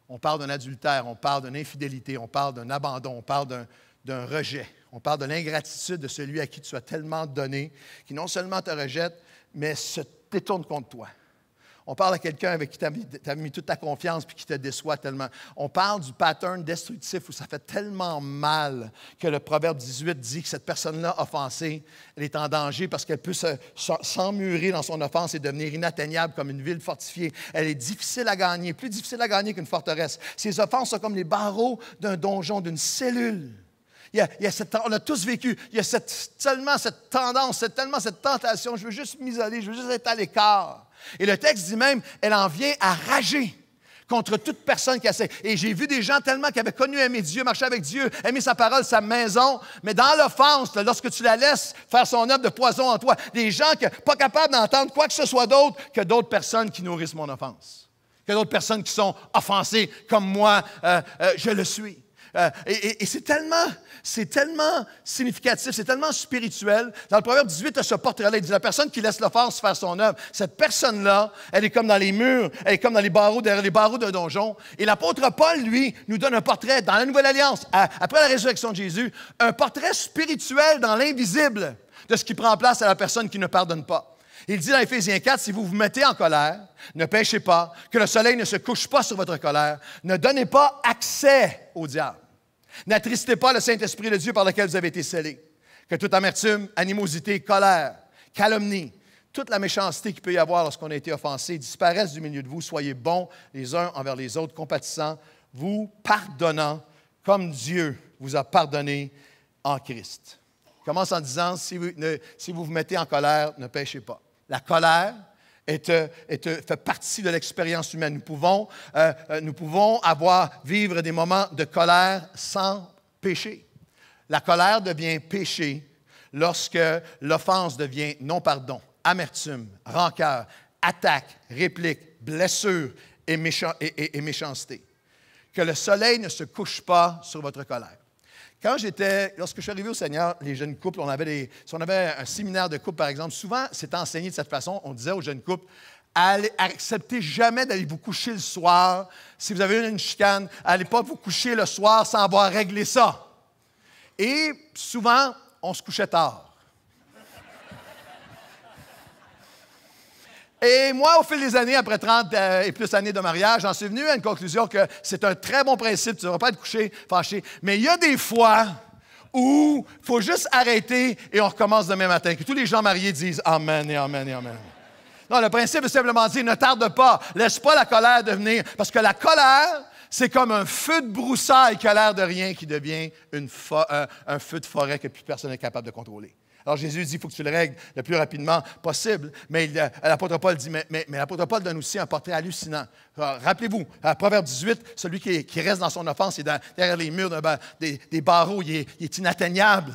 On parle d'un adultère, on parle d'une infidélité, on parle d'un abandon, on parle d'un rejet. On parle de l'ingratitude de celui à qui tu as tellement donné, qui non seulement te rejette, mais se détourne contre toi. On parle à quelqu'un avec qui tu as, mis toute ta confiance puis qui te déçoit tellement. On parle du pattern destructif où ça fait tellement mal que le Proverbe 18 dit que cette personne-là offensée, elle est en danger parce qu'elle peut s'emmurer dans son offense et devenir inatteignable comme une ville fortifiée. Elle est difficile à gagner, plus difficile à gagner qu'une forteresse. Ses offenses sont comme les barreaux d'un donjon, d'une cellule. Il y a, on a tous vécu. Il y a tellement cette tendance, tellement cette tentation. Je veux juste m'isoler, je veux juste être à l'écart. Et le texte dit même, elle en vient à rager contre toute personne qui essaie. Et j'ai vu des gens tellement qui avaient connu, aimé Dieu, marcher avec Dieu, aimé sa parole, sa maison, mais dans l'offense, lorsque tu la laisses faire son œuvre de poison en toi, des gens qui pas capables d'entendre quoi que ce soit d'autre que d'autres personnes qui nourrissent mon offense, que d'autres personnes qui sont offensées comme moi, euh, euh, je le suis. Euh, et, c'est tellement, c'est tellement significatif, c'est tellement spirituel. Dans le Proverbe 18, il y a ce portrait-là. Il dit, la personne qui laisse l'offense faire son œuvre, cette personne-là, elle est comme dans les murs, elle est comme dans les barreaux, derrière les barreaux d'un donjon. Et l'apôtre Paul, lui, nous donne un portrait dans la Nouvelle Alliance, après la résurrection de Jésus, un portrait spirituel dans l'invisible de ce qui prend place à la personne qui ne pardonne pas. Il dit dans Éphésiens 4, si vous vous mettez en colère, ne pêchez pas, que le soleil ne se couche pas sur votre colère, ne donnez pas accès au diable. N'attristez pas le Saint-Esprit de Dieu par lequel vous avez été scellé Que toute amertume, animosité, colère, calomnie, toute la méchanceté qui peut y avoir lorsqu'on a été offensé disparaisse du milieu de vous. Soyez bons les uns envers les autres, compatissants, vous pardonnant comme Dieu vous a pardonné en Christ. commence en disant, si vous, vous mettez en colère, ne pêchez pas. La colère est, euh, euh, fait partie de l'expérience humaine. Nous pouvons, euh, nous pouvons avoir, vivre des moments de colère sans péché. La colère devient péché lorsque l'offense devient non-pardon, amertume, rancœur, attaque, réplique, blessure et méchanceté. Que le soleil ne se couche pas sur votre colère. Quand j'étais, lorsque je suis arrivé au Seigneur, les jeunes couples, on avait des, si on avait un séminaire de couple, par exemple, souvent, c'était enseigné de cette façon. On disait aux jeunes couples, Allez, acceptez jamais d'aller vous coucher le soir. Si vous avez une chicane, allez pas vous coucher le soir sans avoir réglé ça. Et souvent, on se couchait tard. Et moi, au fil des années, après 30 euh, et plus années de mariage, j'en suis venu à une conclusion que c'est un très bon principe, tu ne vas pas être couché fâché. Mais il y a des fois où il faut juste arrêter et on recommence demain matin. Que tous les gens mariés disent Amen et Amen et Amen. Non, le principe est simplement de dire ne tarde pas, laisse pas la colère devenir. Parce que la colère, c'est comme un feu de broussaille qui a l'air de rien, qui devient une un feu de forêt que plus personne n'est capable de contrôler. Alors Jésus dit, il faut que tu le règles le plus rapidement possible. Mais euh, l'apôtre Paul dit, mais, l'apôtre Paul donne aussi un portrait hallucinant. Rappelez-vous, à Proverbe 18, celui qui, reste dans son offense est derrière les murs des, barreaux, est, il est inatteignable.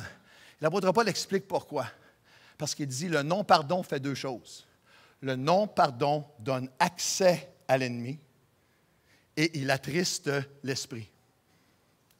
L'apôtre Paul explique pourquoi. Parce qu'il dit, le non-pardon fait deux choses. Le non-pardon donne accès à l'ennemi et il attriste l'esprit.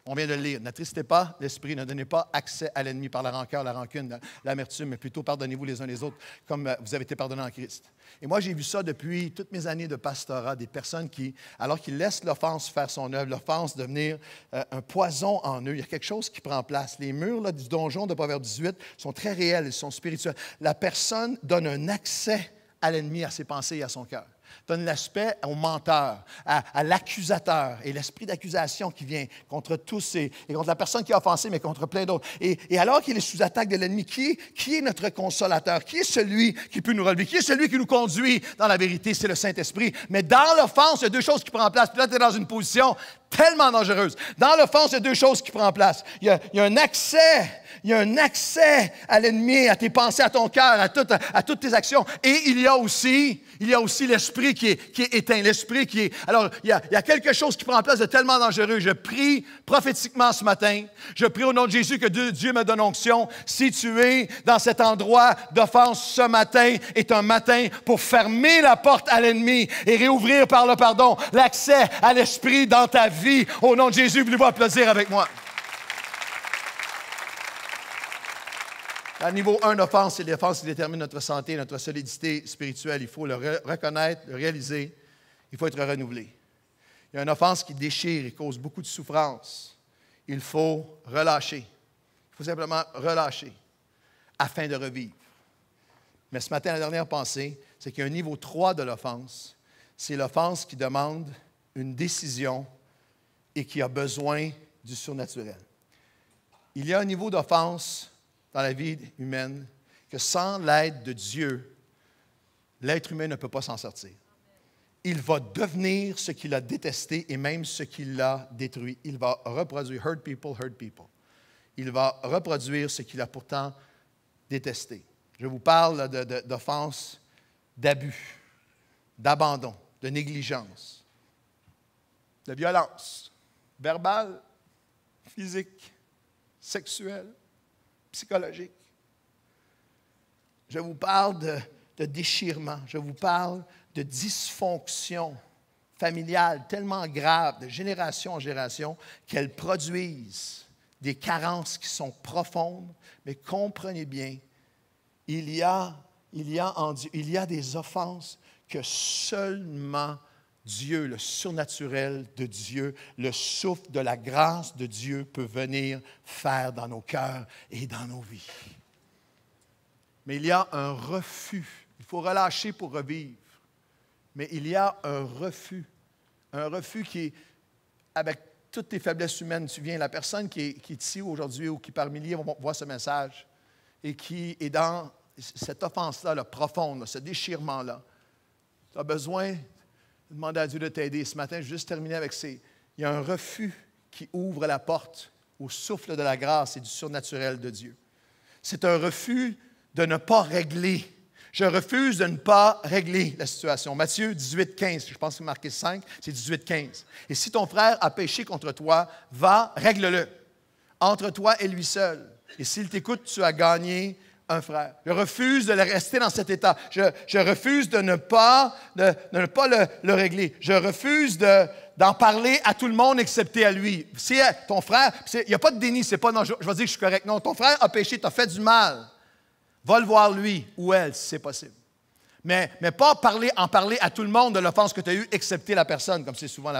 On vient de lire. N'attristez pas l'esprit, ne donnez pas accès à l'ennemi par la rancœur, la rancune, l'amertume, mais plutôt pardonnez-vous les uns les autres comme euh, vous avez été pardonnés en Christ. Et moi, j'ai vu ça depuis toutes mes années de pastorat, des personnes qui, alors qu'ils laissent l'offense faire son œuvre, l'offense devenir euh, un poison en eux, il y a quelque chose qui prend place. Les murs du donjon de Proverbe 18 sont très réels, ils sont spirituels. La personne donne un accès à l'ennemi, à ses pensées et à son cœur donne l'aspect au menteur, à, l'accusateur et l'esprit d'accusation qui vient contre tous et, contre la personne qui a offensé, mais contre plein d'autres. Et, alors qu'il est sous attaque de l'ennemi, qui, qui est notre consolateur? Qui est celui qui peut nous relever? Qui est celui qui nous conduit dans la vérité? C'est le Saint-Esprit. Mais dans l'offense, il y a deux choses qui prennent place. Puis tu es dans une position, tellement dangereuse. Dans l'offense, il y a deux choses qui prennent place. Il y a, un accès, il y a un accès à l'ennemi, à tes pensées, à ton cœur, à, à, toutes tes actions. Et il y a aussi, il y a aussi l'esprit qui est, qui éteint, l'esprit qui est. Alors, il y, a, quelque chose qui prend place de tellement dangereux. Je prie prophétiquement ce matin. Je prie au nom de Jésus que Dieu, Dieu me donne onction. Si tu es dans cet endroit d'offense ce matin, est un matin pour fermer la porte à l'ennemi et réouvrir par le pardon l'accès à l'esprit dans ta vie au nom de Jésus, voulez-vous applaudir avec moi? À niveau 1, d'offense, c'est l'offense qui détermine notre santé, notre solidité spirituelle. Il faut le reconnaître, le réaliser. Il faut être renouvelé. Il y a une offense qui déchire et cause beaucoup de souffrance. Il faut relâcher. Il faut simplement relâcher afin de revivre. Mais ce matin, la dernière pensée, c'est qu'il y a un niveau 3 de l'offense. C'est l'offense qui demande une décision et qui a besoin du surnaturel. Il y a un niveau d'offense dans la vie humaine que sans l'aide de Dieu, l'être humain ne peut pas s'en sortir. Il va devenir ce qu'il a détesté et même ce qu'il a détruit. Il va reproduire, hurt people, hurt people. Il va reproduire ce qu'il a pourtant détesté. Je vous parle d'offense, d'abus, d'abandon, de négligence, de violence, Verbal, physique, sexuel, psychologique. Je vous parle de, déchirement, je vous parle de dysfonction familiale tellement grave de génération en génération qu'elles produisent des carences qui sont profondes, mais comprenez bien, il y a, il y a des offenses que seulement Dieu, le surnaturel de Dieu, le souffle de la grâce de Dieu peut venir faire dans nos cœurs et dans nos vies. Mais il y a un refus. Il faut relâcher pour revivre. Mais il y a un refus. Un refus qui avec toutes tes faiblesses humaines, tu viens, la personne qui est, qui ici aujourd'hui ou qui parmi milliers voit ce message et qui est dans cette offense-là, le profonde, ce déchirement-là, tu as besoin Demande à Dieu de t'aider. Ce matin, je vais juste terminer avec ces. Il y a un refus qui ouvre la porte au souffle de la grâce et du surnaturel de Dieu. C'est un refus de ne pas régler. Je refuse de ne pas régler la situation. Matthieu 18, 15, je pense que c'est marqué 5, c'est 18, 15. Et si ton frère a péché contre toi, va, règle-le. Entre toi et lui seul. Et s'il t'écoute, tu as gagné un frère. Je refuse de le rester dans cet état. Je, refuse de ne pas, ne pas le, régler. Je refuse d'en parler à tout le monde excepté à lui. Si ton frère, il n'y a pas de déni, c'est pas non, je, je, vais dire que je suis correct. Non, ton frère a péché, t'as fait du mal. Va le voir lui ou elle si c'est possible mais, pas parler, en parler à tout le monde de l'offense que tu as eue, excepté la personne, comme c'est souvent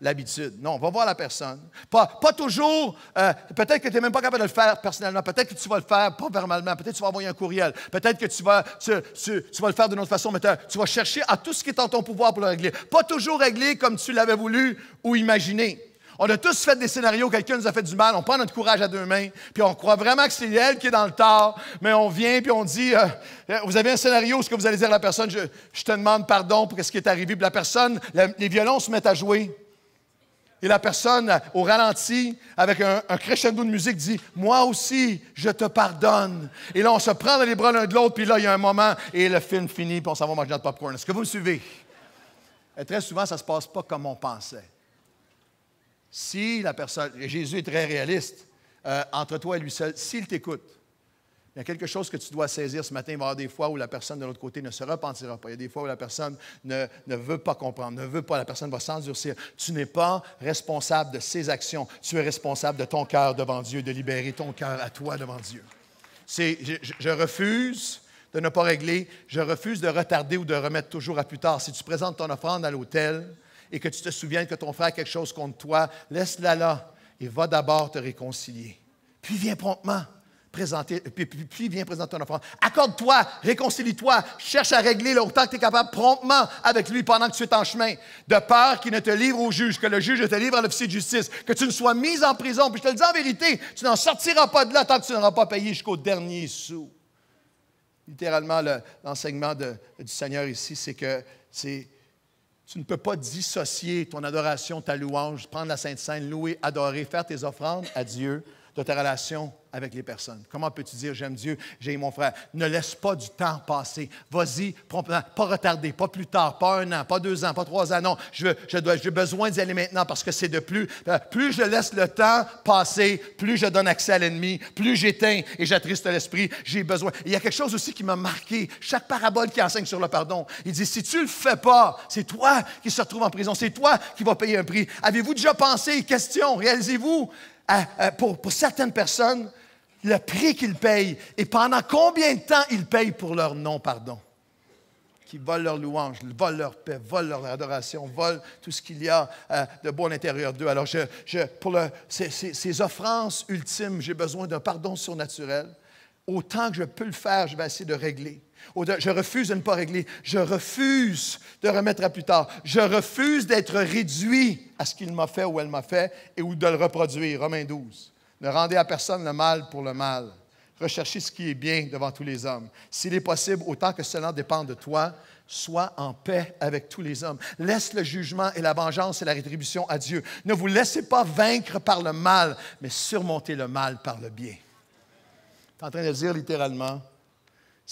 l'habitude. non, va voir la personne. Pas, pas toujours, euh, peut-être que tu n'es même pas capable de le faire personnellement, peut-être que tu vas le faire pas verbalement, peut-être que tu vas envoyer un courriel, peut-être que tu vas, tu, le faire d'une autre façon, mais tu vas chercher à tout ce qui est en ton pouvoir pour le régler. Pas toujours régler comme tu l'avais voulu ou imaginé. On a tous fait des scénarios, quelqu'un nous a fait du mal, on prend notre courage à deux mains, puis on croit vraiment que c'est elle qui est dans le tort, mais on vient puis on dit, euh, euh, vous avez un scénario, ce que vous allez dire à la personne, je, te demande pardon pour ce qui est arrivé, puis la personne, les violons se mettent à jouer. Et la personne, euh, au ralenti, avec un, crescendo de musique, dit Moi aussi, je te pardonne. Et là, on se prend dans les bras l'un de l'autre, puis là, il y a un moment, et le film finit, puis on s'en va manger notre popcorn. Est-ce que vous me suivez Très souvent, ça ne se passe pas comme on pensait si la personne, Jésus est très réaliste, euh, entre toi et lui seul, s'il t'écoute, il y a quelque chose que tu dois saisir ce matin. Il va y avoir des fois où la personne de l'autre côté ne se repentira pas. Il y a des fois où la personne ne, veut pas comprendre, ne veut pas, la personne va s'endurcir. Tu n'es pas responsable de ses actions. Tu es responsable de ton cœur devant Dieu, de libérer ton cœur à toi devant Dieu. C'est, je, je, refuse de ne pas régler, je refuse de retarder ou de remettre toujours à plus tard. Si tu présentes ton offrande à l'autel, et que tu te souviennes que ton frère a quelque chose contre toi, laisse-la là et va d'abord te réconcilier. Puis viens promptement présenter, puis, viens présenter ton offrande. Accorde-toi, réconcilie-toi, cherche à régler autant que tu es capable promptement avec lui pendant que tu es en chemin, de peur qu'il ne te livre au juge, que le juge ne te livre à l'officier de justice, que tu ne sois mise en prison. Puis je te le dis en vérité, tu n'en sortiras pas de là tant que tu n'auras pas payé jusqu'au dernier sou. Littéralement, l'enseignement du Seigneur ici, c'est que c'est tu ne peux pas dissocier ton adoration, ta louange, prendre la Sainte sainte louer, adorer, faire tes offrandes à Dieu de ta relation avec les personnes. Comment peux-tu dire j'aime Dieu, j'ai mon frère? Ne laisse pas du temps passer. Vas-y pas retarder, pas plus tard, pas un an, pas deux ans, pas trois ans. Non, je, j'ai besoin d'y aller maintenant parce que c'est de plus. Euh, plus je laisse le temps passer, plus je donne accès à l'ennemi, plus j'éteins et j'attriste l'esprit. J'ai besoin. il y a quelque chose aussi qui m'a marqué. Chaque parabole qui enseigne sur le pardon, il dit si tu le fais pas, c'est toi qui se retrouves en prison, c'est toi qui vas payer un prix. Avez-vous déjà pensé, question, réalisez-vous pour, certaines personnes, le prix qu'ils payent et pendant combien de temps ils payent pour leur non-pardon. Qui volent leur louange, volent leur paix, volent leur adoration, volent tout ce qu'il y a euh, de bon à l'intérieur d'eux. Alors, pour ces, offrances ultimes, j'ai besoin d'un pardon surnaturel. Autant que je peux le faire, je vais essayer de régler je refuse de ne pas régler. Je refuse de remettre à plus tard. Je refuse d'être réduit à ce qu'il m'a fait ou elle m'a fait et ou de le reproduire. Romains 12. Ne rendez à personne le mal pour le mal. Recherchez ce qui est bien devant tous les hommes. S'il est possible, autant que cela dépend de toi, sois en paix avec tous les hommes. Laisse le jugement et la vengeance et la rétribution à Dieu. Ne vous laissez pas vaincre par le mal, mais surmontez le mal par le bien. Tu es en train de dire littéralement,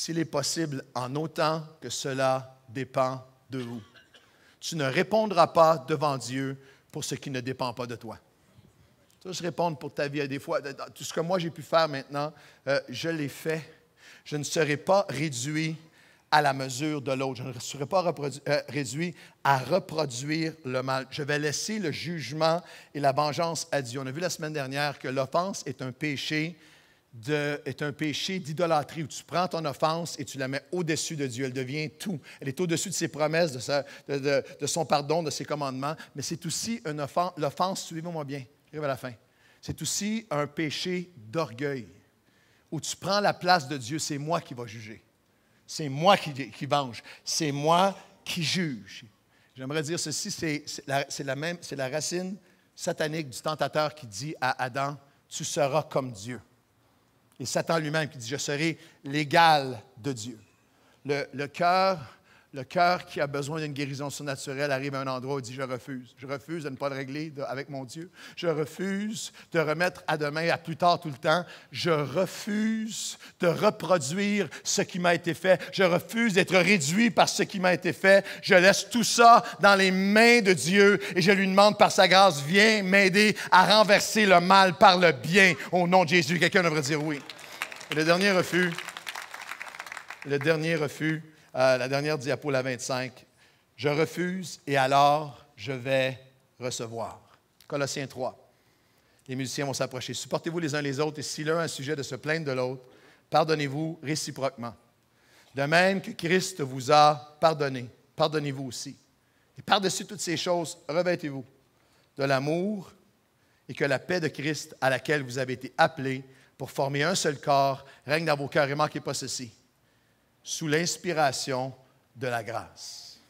s'il est possible, en autant que cela dépend de vous. Tu ne répondras pas devant Dieu pour ce qui ne dépend pas de toi. Tu vas répondre pour ta vie. Des fois, tout ce que moi j'ai pu faire maintenant, euh, je l'ai fait. Je ne serai pas réduit à la mesure de l'autre. Je ne serai pas euh, réduit à reproduire le mal. Je vais laisser le jugement et la vengeance à Dieu. On a vu la semaine dernière que l'offense est un péché est un péché d'idolâtrie où tu prends ton offense et tu la mets au-dessus de Dieu. Elle devient tout. Elle est au-dessus de ses promesses, de, son pardon, de ses commandements. Mais c'est aussi un offense. L'offense, suivez-moi bien, arrive à la fin. C'est aussi un péché d'orgueil où tu prends la place de Dieu. C'est moi qui va juger. C'est moi qui, venge. C'est moi qui juge. J'aimerais dire ceci c'est la, même, c'est la racine satanique du tentateur qui dit à Adam Tu seras comme Dieu et Satan lui-même qui dit, je serai l'égal de Dieu. Le, le cœur le cœur qui a besoin d'une guérison surnaturelle arrive à un endroit où il dit Je refuse. Je refuse de ne pas le régler avec mon Dieu. Je refuse de remettre à demain, à plus tard, tout le temps. Je refuse de reproduire ce qui m'a été fait. Je refuse d'être réduit par ce qui m'a été fait. Je laisse tout ça dans les mains de Dieu et je lui demande par sa grâce Viens m'aider à renverser le mal par le bien au nom de Jésus. Quelqu'un devrait dire oui. Et le dernier refus, le dernier refus, euh, la dernière diapo, la 25. Je refuse et alors je vais recevoir. Colossiens 3. Les musiciens vont s'approcher. Supportez-vous les uns les autres et si l'un a un sujet de se plaindre de l'autre, pardonnez-vous réciproquement. De même que Christ vous a pardonné, pardonnez-vous aussi. Et par-dessus toutes ces choses, revêtez-vous de l'amour et que la paix de Christ à laquelle vous avez été appelés pour former un seul corps règne dans vos cœurs. Et manquez pas ceci sous l'inspiration de la grâce.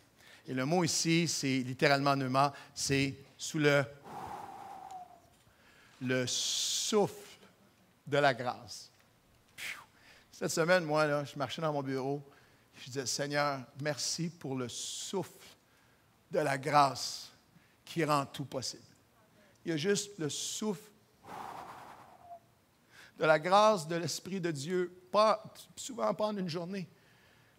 Et le mot ici, c'est littéralement pneuma, c'est sous le, le souffle de la grâce. Cette semaine, moi, je marchais dans mon bureau, je disais, Seigneur, merci pour le souffle de la grâce qui rend tout possible. Il y a juste le souffle de la grâce de l'Esprit de Dieu, pas, souvent pas en une journée.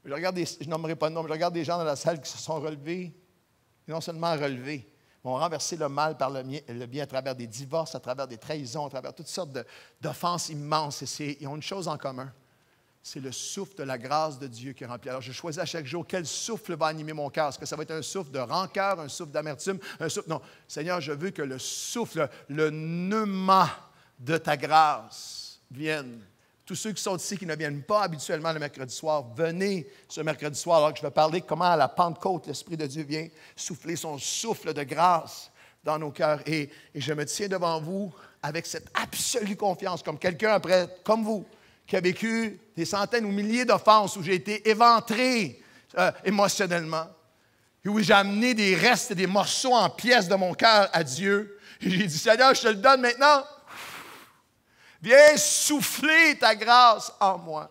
Je regarde nommerai pas de nom, mais je regarde des gens dans la salle qui se sont relevés, non seulement relevés, mais ont renversé le mal par le, bien à travers des divorces, à travers des trahisons, à travers toutes sortes d'offenses immenses. Et ils ont une chose en commun. C'est le souffle de la grâce de Dieu qui remplit. Alors, je choisis à chaque jour quel souffle va animer mon cœur. Est-ce que ça va être un souffle de rancœur, un souffle d'amertume, un souffle. Non. Seigneur, je veux que le souffle, le pneuma de ta grâce vienne tous ceux qui sont ici qui ne viennent pas habituellement le mercredi soir, venez ce mercredi soir alors que je vais parler comment à la Pentecôte, l'Esprit de Dieu vient souffler son souffle de grâce dans nos cœurs. Et, je me tiens devant vous avec cette absolue confiance, comme quelqu'un après, comme vous, qui a vécu des centaines ou milliers d'offenses où j'ai été éventré euh, émotionnellement, et où j'ai amené des restes des morceaux en pièces de mon cœur à Dieu. Et j'ai dit, Seigneur, je te le donne maintenant. Viens souffler ta grâce en moi.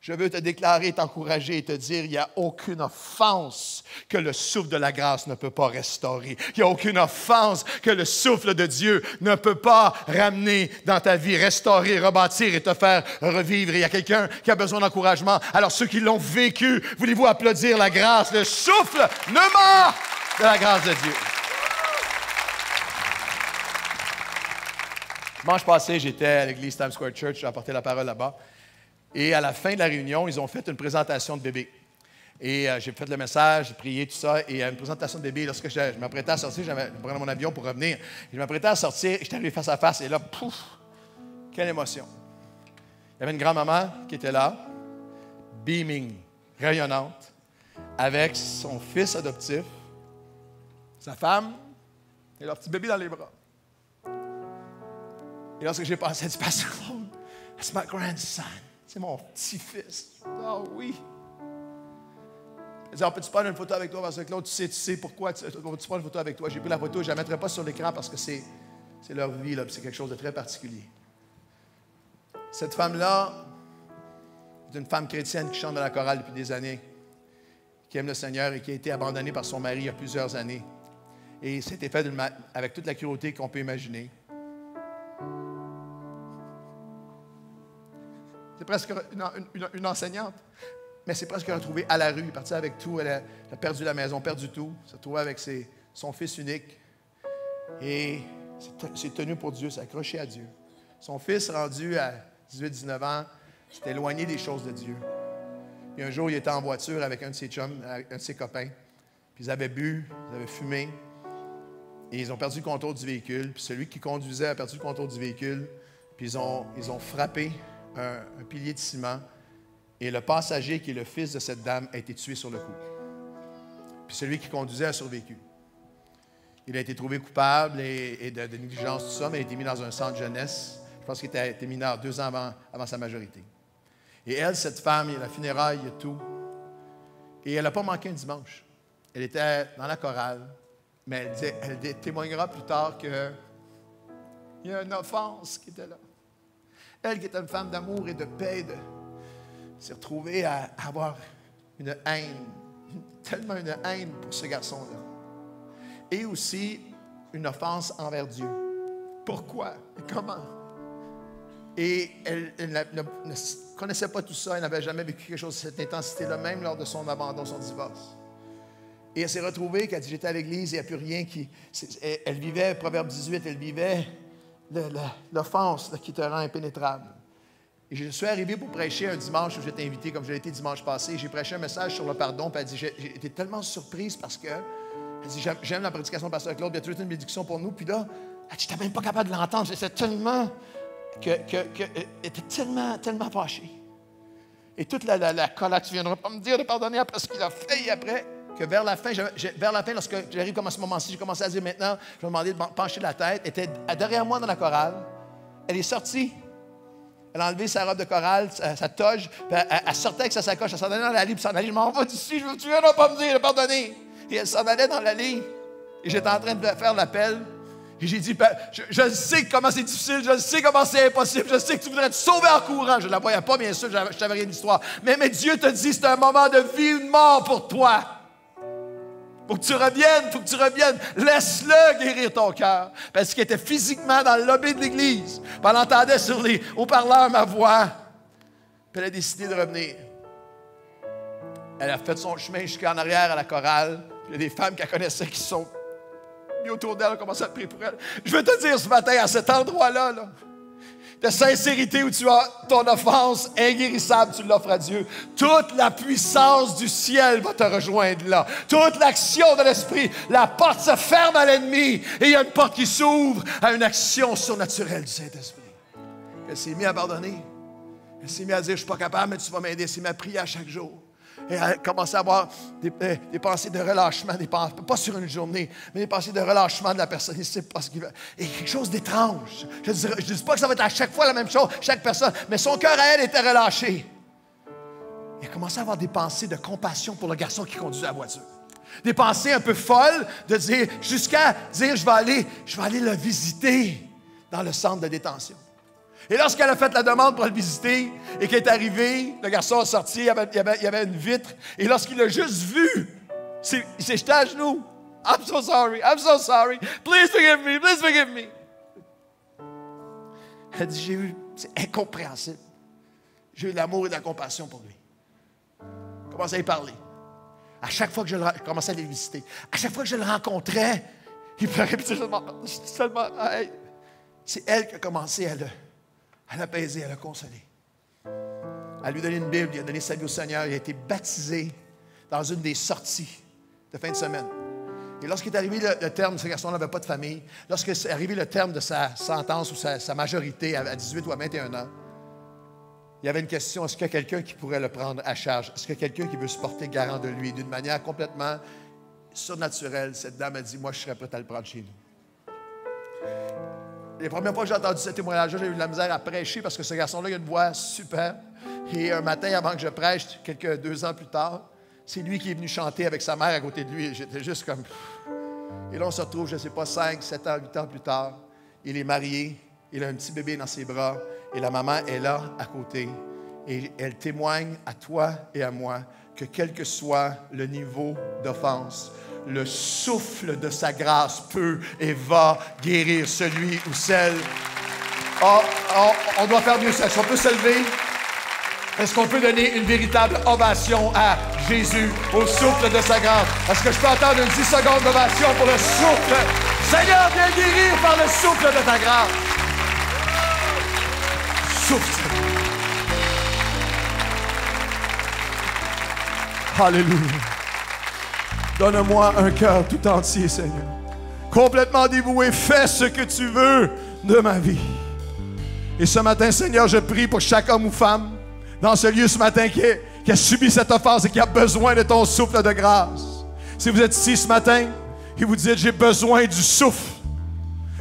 Je veux te déclarer, t'encourager et te dire, il n'y a aucune offense que le souffle de la grâce ne peut pas restaurer. Il n'y a aucune offense que le souffle de Dieu ne peut pas ramener dans ta vie, restaurer, rebâtir et te faire revivre. Il y a quelqu'un qui a besoin d'encouragement. Alors ceux qui l'ont vécu, voulez-vous applaudir la grâce, le souffle ne mort de la grâce de Dieu. Dimanche passé, j'étais à l'église Times Square Church, j'ai apporté la parole là-bas. Et à la fin de la réunion, ils ont fait une présentation de bébé. Et euh, j'ai fait le message, j'ai prié, tout ça. Et à euh, une présentation de bébé, lorsque je, m'apprêtais à sortir, j'avais pris mon avion pour revenir. Je m'apprêtais à sortir, j'étais arrivé face à face. Et là, pouf, quelle émotion. Il y avait une grand-maman qui était là, beaming, rayonnante, avec son fils adoptif, sa femme et leur petit bébé dans les bras. Et lorsque j'ai passé dit, «Pastor Claude, mon grand-son. C'est mon petit-fils. Oh oui. Elle dit, oh, peux-tu prendre une photo avec toi, Pastor Claude? Tu sais, tu sais pourquoi tu, peux prendre une photo avec toi. J'ai pris la photo, je ne la mettrai pas sur l'écran parce que c'est, c'est leur vie, là, c'est quelque chose de très particulier. Cette femme-là est une femme chrétienne qui chante dans la chorale depuis des années, qui aime le Seigneur et qui a été abandonnée par son mari il y a plusieurs années. Et c'était fait avec toute la cruauté qu'on peut imaginer. C'est presque une, enseignante. Mais c'est presque retrouvé à la rue, parti avec tout. Elle a, perdu la maison, perdu tout. Se retrouvé avec son fils unique. Et c'est tenu pour Dieu, s'est accroché à Dieu. Son fils, rendu à 18-19 ans, s'est éloigné des choses de Dieu. Et un jour, il était en voiture avec un de ses un de ses copains. Puis ils avaient bu, ils avaient fumé. Et ils ont perdu le contrôle du véhicule. Puis celui qui conduisait a perdu le contrôle du véhicule. Puis ils ont, ils ont frappé un, pilier de ciment et le passager qui est le fils de cette dame a été tué sur le coup. Puis celui qui conduisait a survécu. Il a été trouvé coupable et, de, négligence, tout ça, mais il a été mis dans un centre de jeunesse. Je pense qu'il était été mineur deux ans avant, sa majorité. Et elle, cette femme, il y a la funéraille, il y a tout. Et elle n'a pas manqué un dimanche. Elle était dans la chorale, mais elle, elle témoignera plus tard qu'il y a une offense qui était là. Elle qui est une femme d'amour et de paix, s'est retrouvée à avoir une haine, tellement une haine pour ce garçon-là. Et aussi une offense envers Dieu. Pourquoi? Comment? Et elle, ne, connaissait pas tout ça, elle n'avait jamais vécu quelque chose de cette intensité-là, même lors de son abandon, son divorce. Et elle s'est retrouvée, qu'elle dit J'étais à l'église, il n'y a plus rien qui. elle vivait, Proverbe 18, elle vivait l'offense qui te rend impénétrable. Et je suis arrivé pour prêcher un dimanche où j'étais invité, comme j'ai été dimanche passé. J'ai prêché un message sur le pardon. Puis dit J'ai été tellement surprise parce que. J'aime la prédication de Pasteur Claude, il a toujours une médication pour nous. Puis là, elle dit même pas capable de l'entendre. J'étais tellement. que. que, était tellement, tellement fâché. Et toute la, la, la, colère, tu viendras pas me dire de pardonner parce qu'il a failli après vers la fin, lorsque j'arrive comme à ce moment-ci, j'ai commencé à dire maintenant, je me demandais de pencher la tête, était derrière moi dans la chorale. Elle est sortie. Elle a enlevé sa robe de chorale, sa, toge, elle, sortait avec sa sacoche, elle s'en allait dans la ligne puis s'en allait, je m'en vais d'ici, je veux tuer, pas me dire, pardonner. Et elle s'en allait dans la ligne Et j'étais en train de faire l'appel. Et j'ai dit, ben, je, sais comment c'est difficile, je sais comment c'est impossible, je sais que tu voudrais te sauver en courant. Je ne la voyais pas, bien sûr, je savais rien d'histoire. Mais, mais Dieu te dit, c'est un moment de vie ou de mort pour toi. Faut que tu reviennes, faut que tu reviennes. Laisse-le guérir ton cœur. Parce qu'il était physiquement dans le lobby de l'église. Puis elle entendait sur les haut-parleurs ma voix. Puis elle a décidé de revenir. Elle a fait son chemin jusqu'en arrière à la chorale. Il y a des femmes qu'elle connaissait qui sont autour d'elle, ont commencé à prier pour elle. Je veux te dire ce matin, à cet endroit-là, là de sincérité où tu as ton offense inguérissable, tu l'offres à Dieu. Toute la puissance du ciel va te rejoindre là. Toute l'action de l'Esprit, la porte se ferme à l'ennemi et il y a une porte qui s'ouvre à une action surnaturelle du Saint-Esprit. Elle s'est mise à pardonner. Elle s'est mise à dire, je ne suis pas capable, mais tu vas m'aider. C'est ma prière chaque jour et à commencé à avoir euh, des, pensées de relâchement, des pensées, pas sur une journée, mais des pensées de relâchement de la personne. Il parce qu'il Et quelque chose d'étrange. Je ne dis, pas que ça va être à chaque fois la même chose, chaque personne, mais son cœur à elle était relâché. Il a commencé à avoir des pensées de compassion pour le garçon qui conduisait la voiture. Des pensées un peu folles de dire, jusqu'à dire, je vais aller, je vais aller le visiter dans le centre de détention. Et lorsqu'elle a fait la demande pour le visiter et qu'elle est arrivée, le garçon est sorti, il y avait, une vitre. Et lorsqu'il l'a juste vu, il s'est jeté à genoux. I'm so sorry, I'm so sorry. Please forgive me, please forgive me. Elle dit, j'ai eu, c'est incompréhensible. J'ai eu de l'amour et de la compassion pour lui. Je commençais à lui parler. À chaque fois que je, commençais à le visiter, à chaque fois que je le rencontrais, il pleurait. Puis Seulement c'est elle qui a commencé à le, à l'apaiser, à le consoler, à lui donner une Bible, il a donné sa vie au Seigneur, il a été baptisé dans une des sorties de fin de semaine. Et est arrivé le, terme, ce garçon n'avait pas de famille, lorsque est arrivé le terme de sa sentence ou sa, majorité à 18 ou à 21 ans, il y avait une question, est-ce qu'il y a quelqu'un qui pourrait le prendre à charge? Est-ce qu'il y a quelqu'un qui veut se porter garant de lui d'une manière complètement surnaturelle? Cette dame a dit, moi, je serais prête à le prendre chez nous. Les premières fois que j'ai entendu ce témoignage-là, j'ai eu de la misère à prêcher parce que ce garçon-là, il a une voix super. Et un matin, avant que je prêche, quelques deux ans plus tard, c'est lui qui est venu chanter avec sa mère à côté de lui. J'étais juste comme. Et là, on se retrouve, je ne sais pas, cinq, sept ans, huit ans plus tard. Il est marié, il a un petit bébé dans ses bras et la maman est là à côté. Et elle témoigne à toi et à moi que quel que soit le niveau d'offense, le souffle de sa grâce peut et va guérir celui ou celle. Oh, oh, on doit faire mieux ça. Est-ce qu'on peut se lever? Est-ce qu'on peut donner une véritable ovation à Jésus, au souffle de sa grâce? Est-ce que je peux entendre une 10 secondes d'ovation pour le souffle? Seigneur, viens guérir par le souffle de ta grâce. Souffle. Alléluia Donne-moi un cœur tout entier, Seigneur. Complètement dévoué, fais ce que tu veux de ma vie. Et ce matin, Seigneur, je prie pour chaque homme ou femme dans ce lieu ce matin qui, qui a subi cette offense et qui a besoin de ton souffle de grâce. Si vous êtes ici ce matin et vous dites, j'ai besoin du souffle.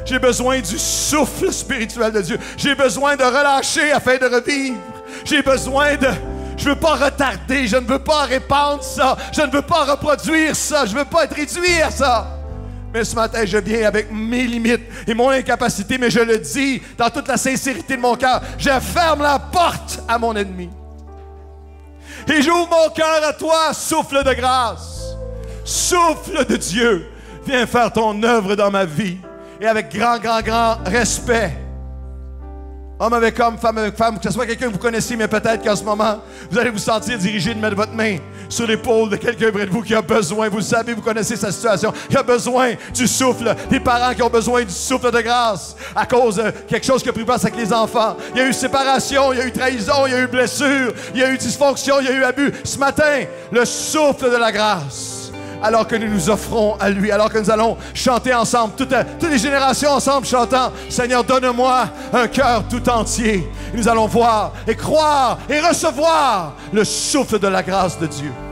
J'ai besoin du souffle spirituel de Dieu. J'ai besoin de relâcher afin de revivre. J'ai besoin de, je ne veux pas retarder. Je ne veux pas répandre ça. Je ne veux pas reproduire ça. Je ne veux pas être réduit à ça. Mais ce matin, je viens avec mes limites et mon incapacité, mais je le dis dans toute la sincérité de mon cœur. Je ferme la porte à mon ennemi. Et j'ouvre mon cœur à toi, souffle de grâce. Souffle de Dieu, viens faire ton œuvre dans ma vie. Et avec grand, grand, grand respect, homme avec homme, femme avec femme, que ce soit quelqu'un que vous connaissez, mais peut-être qu'en ce moment, vous allez vous sentir dirigé de mettre votre main sur l'épaule de quelqu'un près de vous qui a besoin, vous savez, vous connaissez sa situation, qui a besoin du souffle, des parents qui ont besoin du souffle de grâce à cause de quelque chose qui a pris place avec les enfants. Il y a eu séparation, il y a eu trahison, il y a eu blessure, il y a eu dysfonction, il y a eu abus. Ce matin, le souffle de la grâce alors que nous nous offrons à lui, alors que nous allons chanter ensemble, toutes, les générations ensemble chantant, Seigneur, donne-moi un cœur tout entier. nous allons voir et croire et recevoir le souffle de la grâce de Dieu.